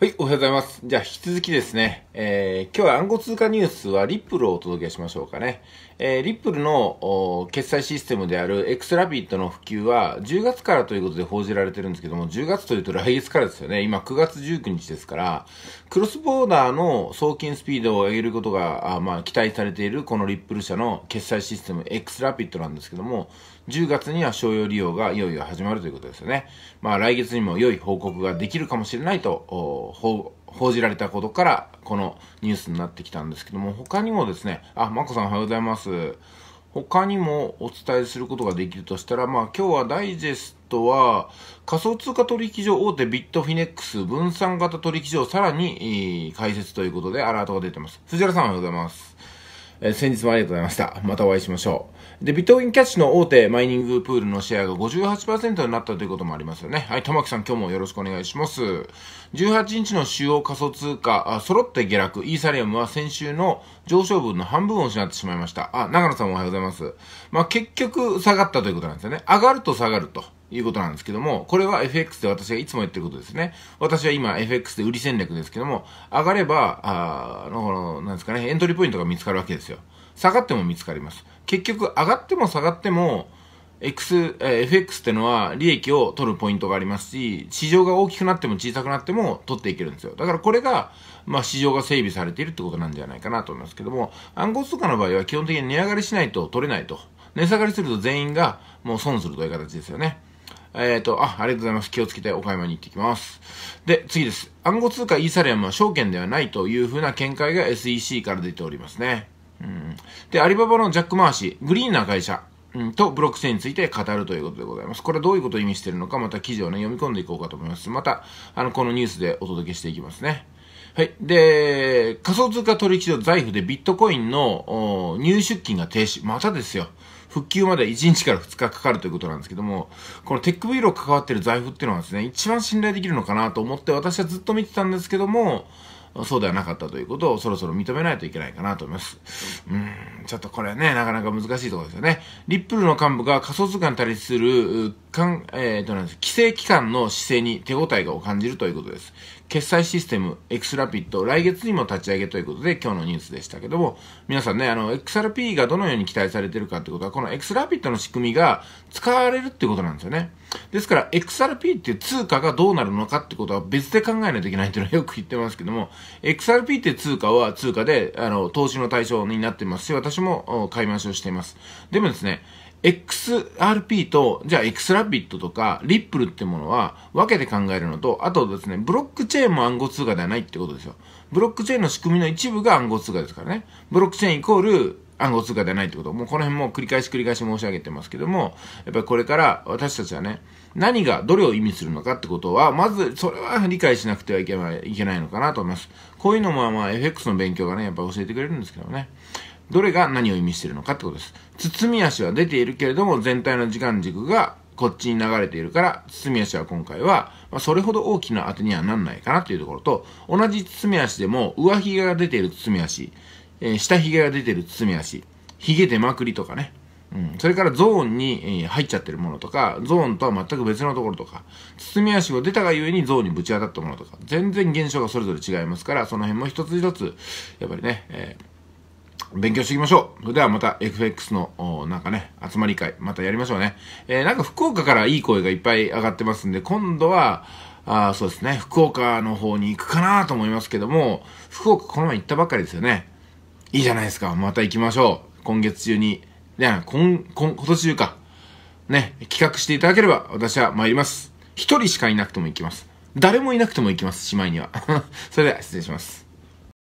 はい、おはようございます。じゃあ、引き続きですね、えー、今日は暗号通貨ニュースはリップルをお届けしましょうかね。えー、リップルの決済システムである X ラビットの普及は10月からということで報じられてるんですけども、10月というと来月からですよね。今9月19日ですから、クロスボーダーの送金スピードを上げることが、あまあ、期待されているこのリップル社の決済システム X ラビットなんですけども、10月には商用利用がいよいよ始まるということですよね。まあ来月にも良い報告ができるかもしれないと、報じられたことから、このニュースになってきたんですけども、他にもですね、あ、まこさんおはようございます。他にもお伝えすることができるとしたら、まあ今日はダイジェストは仮想通貨取引所大手ビットフィネックス分散型取引所さらに、解説ということでアラートが出てます。藤原さんおはようございます。えー、先日もありがとうございました。またお会いしましょう。で、ビットコインキャッシュの大手マイニングプールのシェアが58%になったということもありますよね。はい、玉木さん今日もよろしくお願いします。18日の主要仮想通貨、あ揃って下落、イーサリアムは先週の上昇分の半分を失ってしまいました。あ、長野さんおはようございます。まあ、結局下がったということなんですよね。上がると下がると。いうことなんですけども、これは FX で私がいつも言ってることですね。私は今 FX で売り戦略ですけども、上がれば、あの、なんですかね、エントリーポイントが見つかるわけですよ。下がっても見つかります。結局、上がっても下がっても、X、FX ってのは利益を取るポイントがありますし、市場が大きくなっても小さくなっても取っていけるんですよ。だからこれが、まあ市場が整備されているってことなんじゃないかなと思いますけども、暗号通貨の場合は基本的に値上がりしないと取れないと。値下がりすると全員がもう損するという形ですよね。えっ、ー、と、あ、ありがとうございます。気をつけて岡山に行ってきます。で、次です。暗号通貨イーサリアムは証券ではないというふうな見解が SEC から出ておりますね。うん。で、アリババのジャック・マーシー、グリーンな会社。うん、と、ブロックチェーンについて語るということでございます。これはどういうことを意味しているのか、また記事をね、読み込んでいこうかと思います。また、あの、このニュースでお届けしていきますね。はい。で、仮想通貨取引所財布でビットコインの入出金が停止。またですよ。復旧まで1日から2日かかるということなんですけども、このテックビールを関わってる財布っていうのはですね、一番信頼できるのかなと思って私はずっと見てたんですけども、そうではなかったということをそろそろ認めないといけないかなと思います。うん、ちょっとこれはね、なかなか難しいところですよね。リップルの幹部が仮想通貨に対するかん、えー、となんです規制期間の姿勢に手応えを感じるということです。決済システム、X ラピッド、来月にも立ち上げということで、今日のニュースでしたけども、皆さんね、あの、XRP がどのように期待されてるかってことは、この X ラピッドの仕組みが使われるってことなんですよね。ですから、XRP っていう通貨がどうなるのかってことは別で考えないといけないっていうのはよく言ってますけども、XRP って通貨は通貨で、あの、投資の対象になってますし、私も買い増しをしています。でもですね、XRP と、じゃあ XRabbit とか、リップルってものは分けて考えるのと、あとですね、ブロックチェーンも暗号通貨ではないってことですよ。ブロックチェーンの仕組みの一部が暗号通貨ですからね。ブロックチェーンイコール暗号通貨ではないってこと。もうこの辺も繰り返し繰り返し申し上げてますけども、やっぱりこれから私たちはね、何がどれを意味するのかってことは、まずそれは理解しなくてはいけないいけないのかなと思います。こういうのもまあ FX の勉強がね、やっぱ教えてくれるんですけどね。どれが何を意味しているのかってことです。包み足は出ているけれども、全体の時間軸がこっちに流れているから、包み足は今回は、まあ、それほど大きな当てにはなんないかなというところと、同じ包み足でも、上髭が出ている包み足、えー、下髭が出ている包み足、髭出まくりとかね、うん、それからゾーンに、えー、入っちゃってるものとか、ゾーンとは全く別のところとか、包み足を出たがゆえにゾーンにぶち当たったものとか、全然現象がそれぞれ違いますから、その辺も一つ一つ、やっぱりね、えー勉強していきましょう。それではまた FX の、なんかね、集まり会、またやりましょうね。えー、なんか福岡からいい声がいっぱい上がってますんで、今度は、あそうですね、福岡の方に行くかなと思いますけども、福岡この前行ったばっかりですよね。いいじゃないですか。また行きましょう。今月中に。ね、今、今、今年中か。ね、企画していただければ私は参ります。一人しかいなくても行きます。誰もいなくても行きます、姉妹には。それでは失礼します。